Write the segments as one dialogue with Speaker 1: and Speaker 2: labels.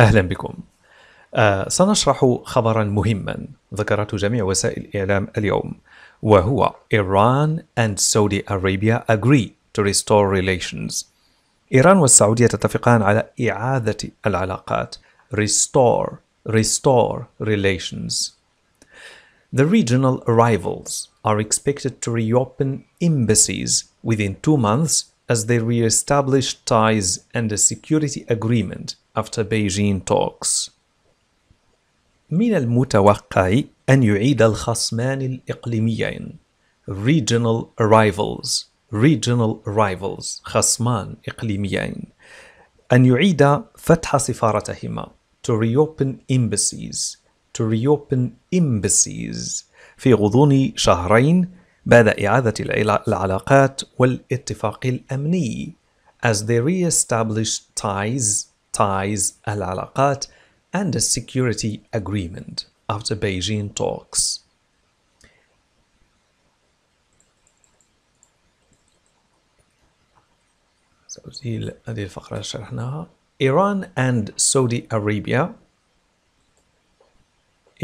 Speaker 1: أهلا بكم آه سنشرح خبرا مهما ذكرته جميع وسائل الإعلام اليوم وهو إيران and Saudi Arabia agree to restore relations إيران والسعودية تتفقان على إعادة العلاقات restore restore relations The regional rivals are expected to reopen embassies within two months as they re-established ties and a security agreement after Beijing talks. من المتوقع أن يعيد الخصمان الإقليميين regional rivals regional rivals خصمان إقليميين أن يعيد فتح سفارتهما to reopen embassies to reopen embassies في غضون شهرين بعد إعادة العلاقات والاتفاق الأمني as they re-establish ties, ties العلاقات and a security agreement after Beijing talks. Iran and Saudi Arabia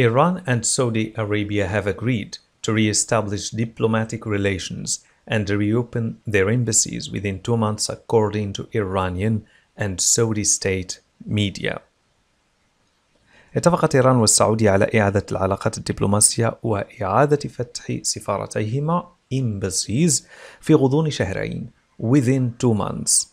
Speaker 1: Iran and Saudi Arabia have agreed to re-establish diplomatic relations and reopen their embassies within two months according to Iranian and Saudi state media. اتفقت إيران والسعودية على إعادة العلاقات الدبلوماسية وإعادة فتح سفارتيهما embassies في غضون شهرين within two months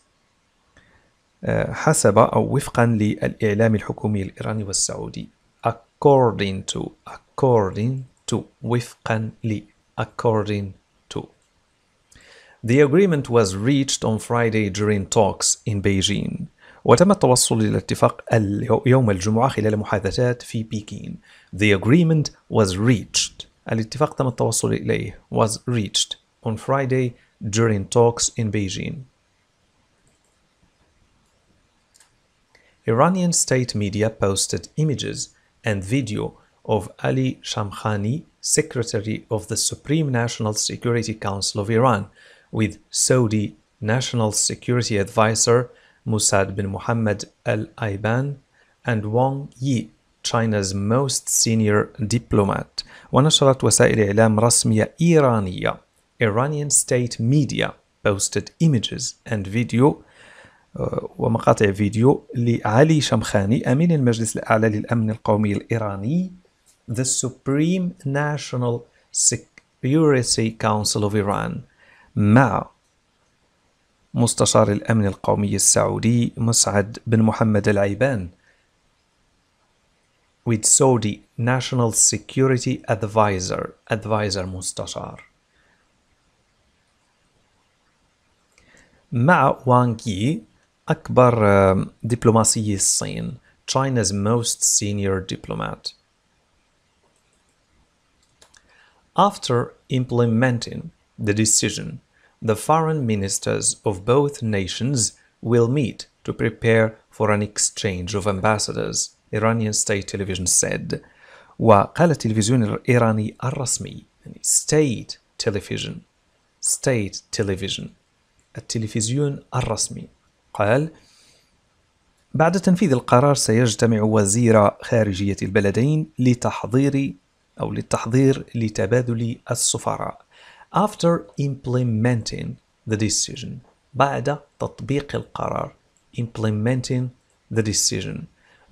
Speaker 1: حسب أو وفقا للإعلام الحكومي الإيراني والسعودي according to according to وفقا li, according to. The agreement was reached on Friday during talks in Beijing. وتم التوصل إلى اتفاق يوم الجمعة خلال محادثات في بكين. The agreement was reached. الاتفاق تم التوصل إليه was reached on Friday during talks in Beijing. Iranian state media posted images and video of Ali Shamkhani, Secretary of the Supreme National Security Council of Iran, with Saudi National Security Advisor Mossad bin Mohammed Al Aiban and Wang Yi, China's most senior diplomat ونشرت وسائل إعلام رسمية إيرانية Iranian state media posted images and video uh, ومقاطع فيديو لعلي شمخاني أمين المجلس الأعلى للأمن القومي الإيراني the Supreme National Security Council of Iran مع مستشار الأمن القومي السعودي مسعد بن محمد العيبان with Saudi National Security Advisor Advisor مستشار مع وانغ يي أكبر دبلوماسي الصين China's most senior diplomat After implementing the decision, the foreign ministers of both nations will meet to prepare for an exchange of ambassadors, Iranian state television said. وقال التلفزيون الإيراني الرسمي state television state television التلفزيون الرسمي قال بعد تنفيذ القرار سيجتمع وزير خارجية البلدين لتحضير أو للتحضير لتبادل السفراء after implementing the decision بعد تطبيق القرار implementing the decision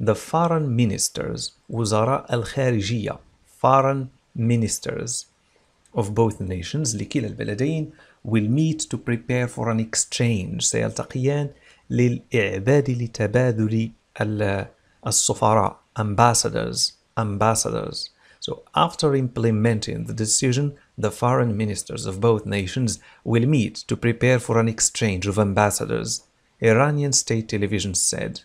Speaker 1: the foreign ministers وزراء الخارجية foreign ministers of both nations لكلا البلدين will meet to prepare for an exchange سيلتقيان للإعباد لتبادل السفراء ambassadors ambassadors So after implementing the decision, the foreign ministers of both nations will meet to prepare for an exchange of ambassadors, Iranian state television said.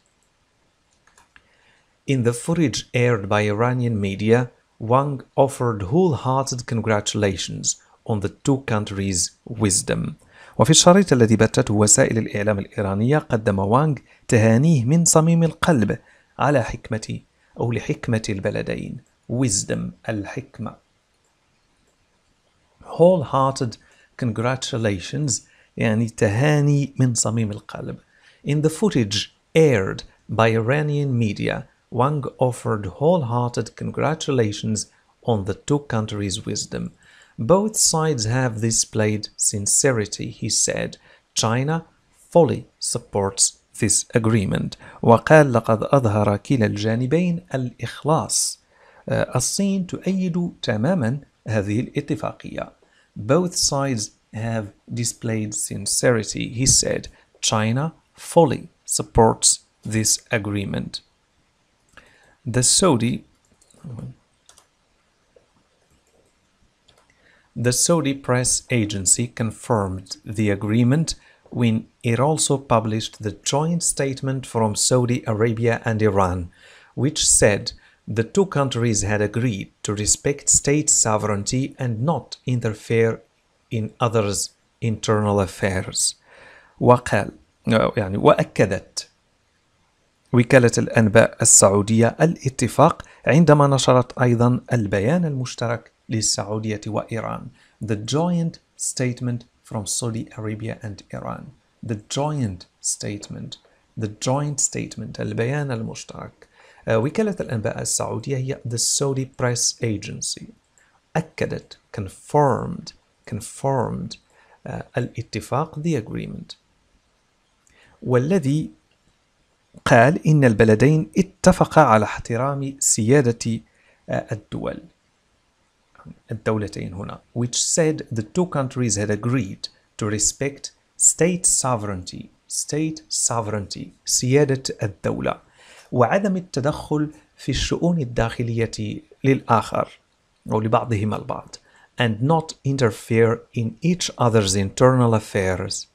Speaker 1: In the footage aired by Iranian media, Wang offered wholehearted congratulations on the two countries' wisdom. وفي الشريط الذي بثته وسائل الإعلام الإيرانية قدم وانغ تهانيه من صميم القلب على حكمة أو لحكمة البلدين wisdom, al-hikmah. Wholehearted congratulations, يعني تهاني من صميم القلب. In the footage aired by Iranian media, Wang offered wholehearted congratulations on the two countries' wisdom. Both sides have displayed sincerity, he said. China fully supports this agreement. وقال لقد أظهر كلا الجانبين الإخلاص uh, الصين تؤيد تماما هذه الاتفاقية. Both sides have displayed sincerity, he said. China fully supports this agreement. The Saudi The Saudi press agency confirmed the agreement when it also published the joint statement from Saudi Arabia and Iran, which said the two countries had agreed to respect state sovereignty and not interfere in others' internal affairs. وقال يعني وأكدت وكالة الأنباء السعودية الاتفاق عندما نشرت أيضا البيان المشترك للسعودية وإيران The joint statement from Saudi Arabia and Iran The joint statement The joint statement البيان المشترك وكالة الأنباء السعودية هي The Saudi Press Agency أكدت confirmed confirmed الاتفاق the agreement والذي قال إن البلدين اتفقا على احترام سيادة الدول الدولتين هنا which said the two countries had agreed to respect state sovereignty state sovereignty سيادة الدولة وعدم التدخل في الشؤون الداخلية للآخر أو البعض and not interfere in each other's internal affairs.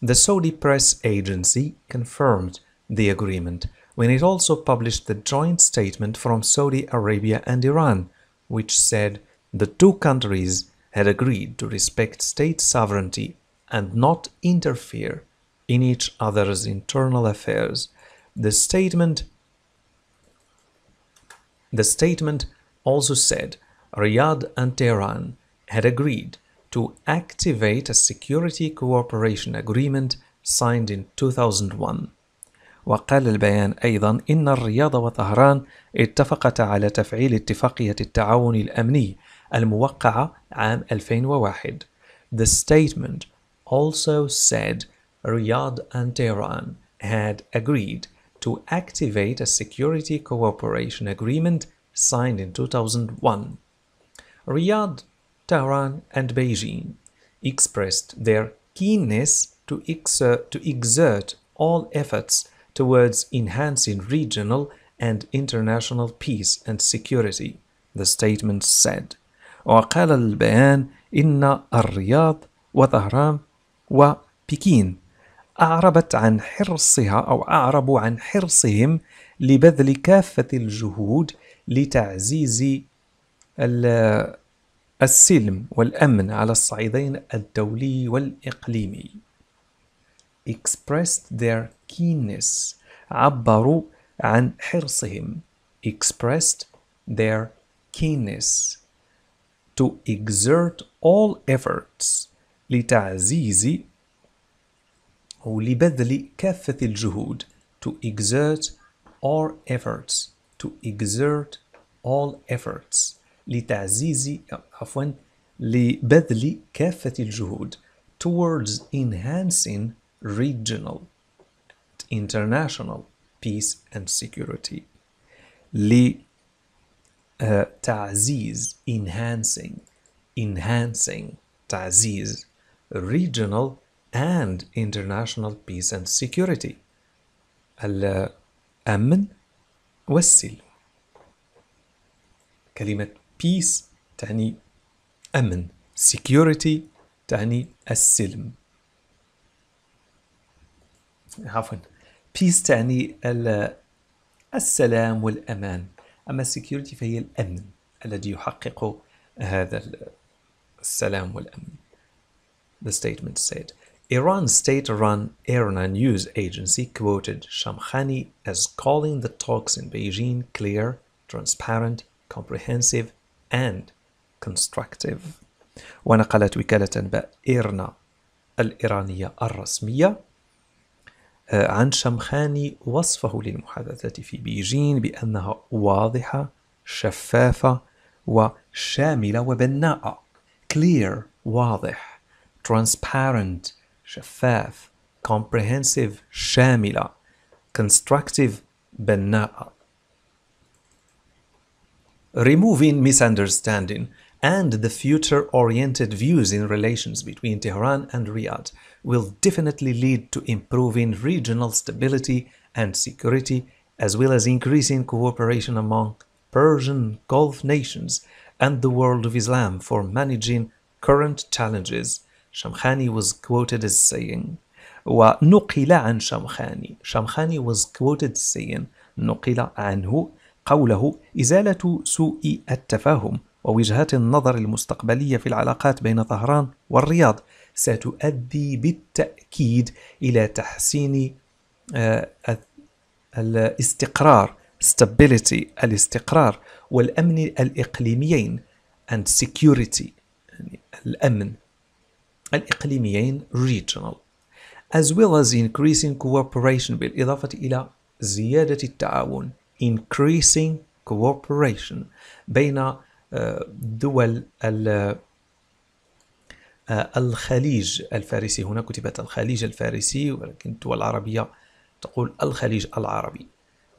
Speaker 1: The Saudi press agency confirmed the agreement when it also published the joint statement from Saudi Arabia and Iran, which said the two countries had agreed to respect state sovereignty and not interfere in each other's internal affairs. The statement the statement also said Riyadh and Tehran had agreed to activate a security cooperation agreement signed in 2001 وقال البيان أيضا إن الرياض وطهران اتفقتا على تفعيل اتفاقية التعاون الأمني الموقعة عام 2001 The statement also said Riyadh and Tehran had agreed to activate a security cooperation agreement signed in 2001. Riyadh, Tehran and Beijing expressed their keenness to exert, to exert all efforts towards enhancing regional and international peace and security, the statement said. وقال البيان إن الرياض وطهران وبكين أعربت عن حرصها أو أعربوا عن حرصهم لبذل كافة الجهود لتعزيز السلم والأمن على الصعيدين الدولي والإقليمي. expressed their keenness عبروا عن حرصهم expressed their keenness to exert all efforts لتعزيز أو لبذل كافة الجهود to exert all efforts to exert all efforts لتعزيز عفوا لبذل كافة الجهود towards enhancing regional international peace and security لتعزيز enhancing enhancing تعزيز regional and international peace and security الأمن والسلم كلمة peace تعني أمن security تعني السلم عفوا peace تعني السلام والأمان أما security فهي الأمن الذي يحقق هذا السلام والأمن The statement said Iran's state-run Irna news agency quoted Shamkhani as calling the talks in Beijing clear, transparent, comprehensive, and constructive. ونقلت وكالة أنباء إيرنا الإيرانية الرسمية عن شمخاني وصفه للمحادثات في بيجين بأنها واضحة شفافة وشاملة وبناءة clear واضح transparent شفاف comprehensive شاملة constructive بناءة removing misunderstanding and the future-oriented views in relations between Tehran and Riyadh will definitely lead to improving regional stability and security as well as increasing cooperation among Persian Gulf nations and the world of Islam for managing current challenges Shamkhani was quoted as saying, ونقل عن شمخاني شمخاني was quoted saying نقل عنه قوله إزالة سوء التفاهم ووجهات النظر المستقبلية في العلاقات بين طهران والرياض ستؤدي بالتأكيد إلى تحسين آه، الاستقرار stability الاستقرار والأمن الإقليميين and security يعني الأمن الإقليميين regional as well as increasing cooperation بالإضافة إلى زيادة التعاون increasing cooperation بين آه، دول آه، الخليج الفارسي هنا كتبت الخليج الفارسي ولكن الدول العربية تقول الخليج العربي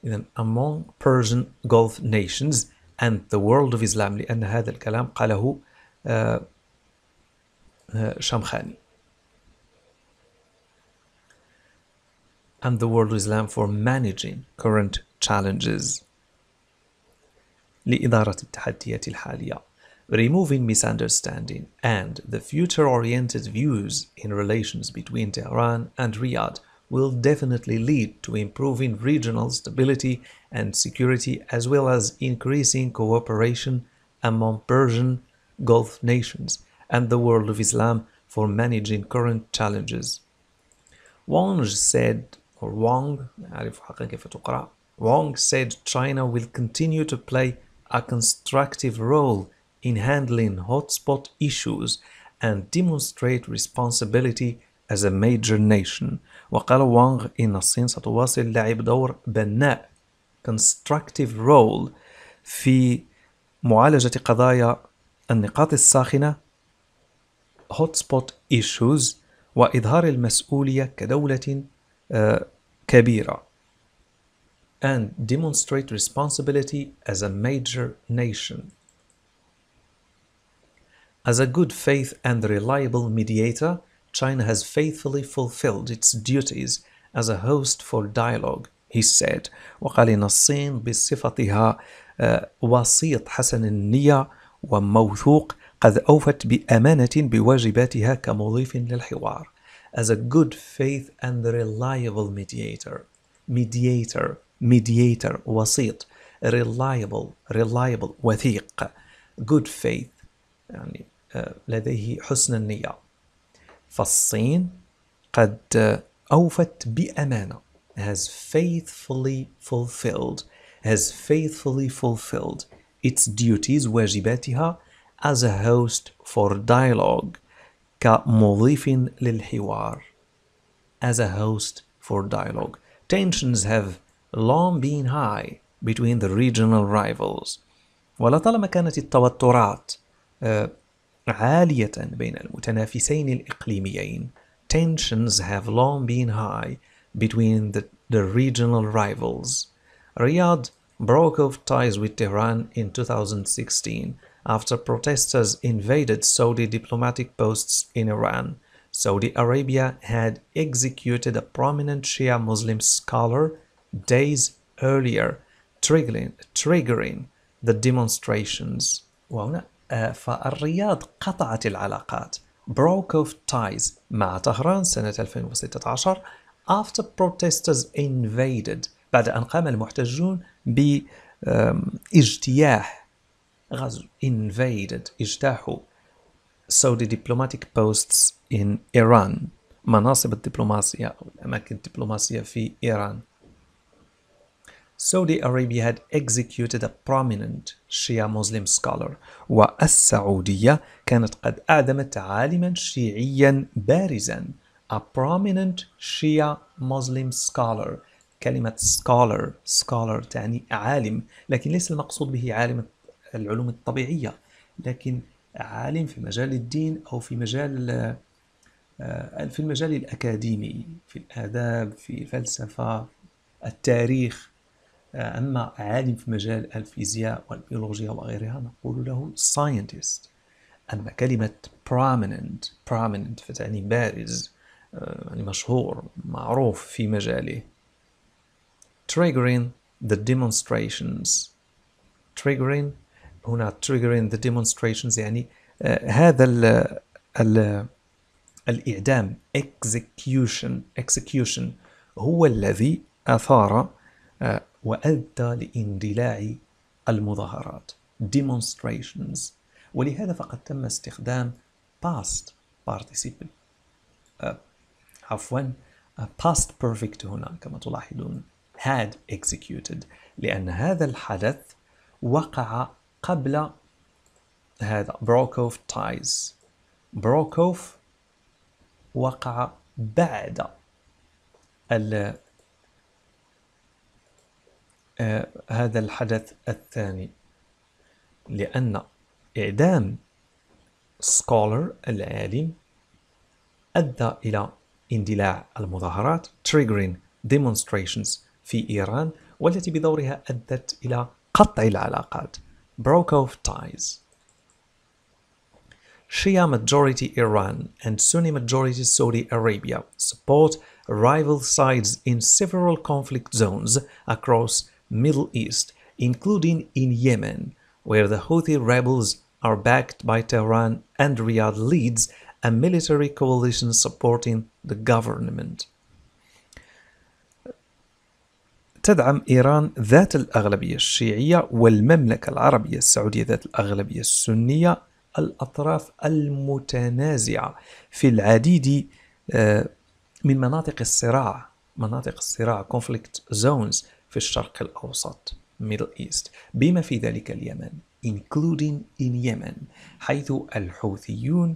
Speaker 1: إذا among Persian Gulf nations and the world of Islam لأن هذا الكلام قاله آه، Uh, Shamkhani. And the world of Islam for managing current challenges. لإدارة التحديات الحالية removing misunderstanding and the future-oriented views in relations between Tehran and Riyadh will definitely lead to improving regional stability and security as well as increasing cooperation among Persian Gulf nations and the world of Islam for managing current challenges. Wang said, or Wang, Wang said China will continue to play a constructive role in handling hotspot issues and demonstrate responsibility as a major nation. وقال وانغ إن الصين ستواصل لعب دور بناء constructive role في معالجة قضايا النقاط الساخنة hotspot ايشوز وإظهار المسؤولية كدولة كبيرة and demonstrate responsibility as a major nation. As a good faith and reliable mediator, China has faithfully fulfilled its duties as a host for dialogue, he said. وقال إن الصين بصفتها وسيط حسن النية وموثوق قد أوفت بأمانة بواجباتها كمضيف للحوار as a good faith and reliable mediator mediator mediator وسيط reliable reliable وثيق good faith يعني لديه حسن النية فالصين قد أوفت بأمانة has faithfully fulfilled has faithfully fulfilled its duties واجباتها as a host for dialogue كمضيف للحوار as a host for dialogue. Tensions have long been high between the regional rivals ولطالما كانت التوترات عالية بين المتنافسين الإقليميين Tensions have long been high between the, the regional rivals. Riyadh broke off ties with Tehran in 2016 after protesters invaded Saudi diplomatic posts in Iran, Saudi Arabia had executed a prominent Shia Muslim scholar days earlier, triggering, triggering the demonstrations. وهنا فالرياض قطعت العلاقات broke off ties مع طهران سنة 2016 after protesters invaded بعد أن قام المحتجون باجتياح غزو invaded اجتاحوا Saudi diplomatic posts in Iran مناصب الدبلوماسية أو الأماكن الدبلوماسية في إيران Saudi Arabia had executed a prominent Shia Muslim scholar والسعودية كانت قد أعدمت عالما شيعيا بارزا a prominent Shia Muslim scholar كلمة scholar scholar تعني عالم لكن ليس المقصود به عالم العلوم الطبيعية لكن عالم في مجال الدين أو في مجال آه، آه، في المجال الأكاديمي في الآداب في الفلسفة التاريخ آه، أما عالم في مجال الفيزياء والبيولوجيا وغيرها نقول له scientist أما كلمة prominent prominent فتعني بارز يعني مشهور معروف في مجاله triggering the demonstrations triggering هنا triggering the demonstrations يعني آه، هذا الـ الـ الإعدام execution execution هو الذي أثار آه، وأدى لاندلاع المظاهرات demonstrations ولهذا فقد تم استخدام past participle آه، عفوا past perfect هنا كما تلاحظون had executed لأن هذا الحدث وقع قبل هذا بروكوف تايز بروكوف وقع بعد ال آه، هذا الحدث الثاني لأن إعدام سكولر العالم أدى إلى اندلاع المظاهرات triggering demonstrations في إيران والتي بدورها أدت إلى قطع العلاقات broke off ties. Shia majority Iran and Sunni majority Saudi Arabia support rival sides in several conflict zones across Middle East, including in Yemen, where the Houthi rebels are backed by Tehran and Riyadh leads a military coalition supporting the government. تدعم إيران ذات الأغلبية الشيعية والمملكة العربية السعودية ذات الأغلبية السنية الأطراف المتنازعة في العديد آه، من مناطق الصراع مناطق الصراع conflict zones في الشرق الأوسط Middle East بما في ذلك اليمن including in Yemen حيث الحوثيون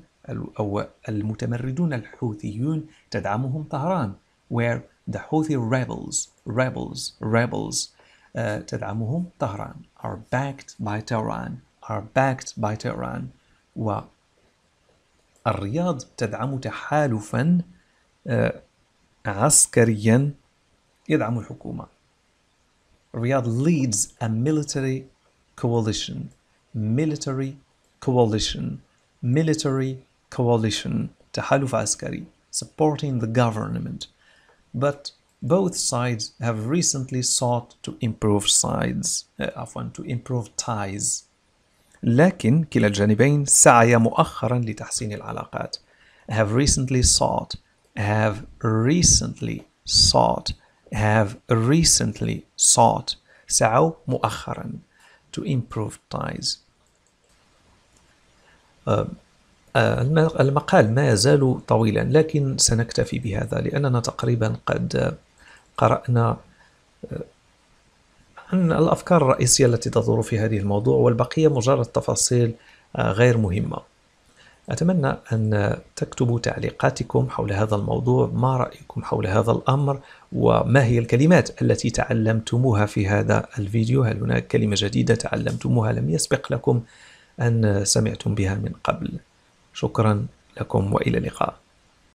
Speaker 1: أو المتمردون الحوثيون تدعمهم طهران where The Houthi rebels, rebels, rebels, uh, تدعمهم طهران, are backed by Tehran, are backed by Tehran. والرياض تدعم تحالفا uh, عسكريا يدعم الحكومة. Riyadh leads a military coalition, military coalition, military coalition, تحالف عسكري, supporting the government but both sides have recently sought to improve sides عفوا eh, to improve ties لكن كلا الجانبين سعيا مؤخرا لتحسين العلاقات have recently sought have recently sought have recently sought سعوا مؤخرا to improve ties uh, المقال ما يزال طويلا لكن سنكتفي بهذا لأننا تقريبا قد قرأنا عن آه، الأفكار الرئيسية التي تدور في هذه الموضوع والبقية مجرد تفاصيل آه، غير مهمة أتمنى أن تكتبوا تعليقاتكم حول هذا الموضوع ما رأيكم حول هذا الأمر وما هي الكلمات التي تعلمتموها في هذا الفيديو هل هناك كلمة جديدة تعلمتموها لم يسبق لكم أن سمعتم بها من قبل شكرا لكم والى اللقاء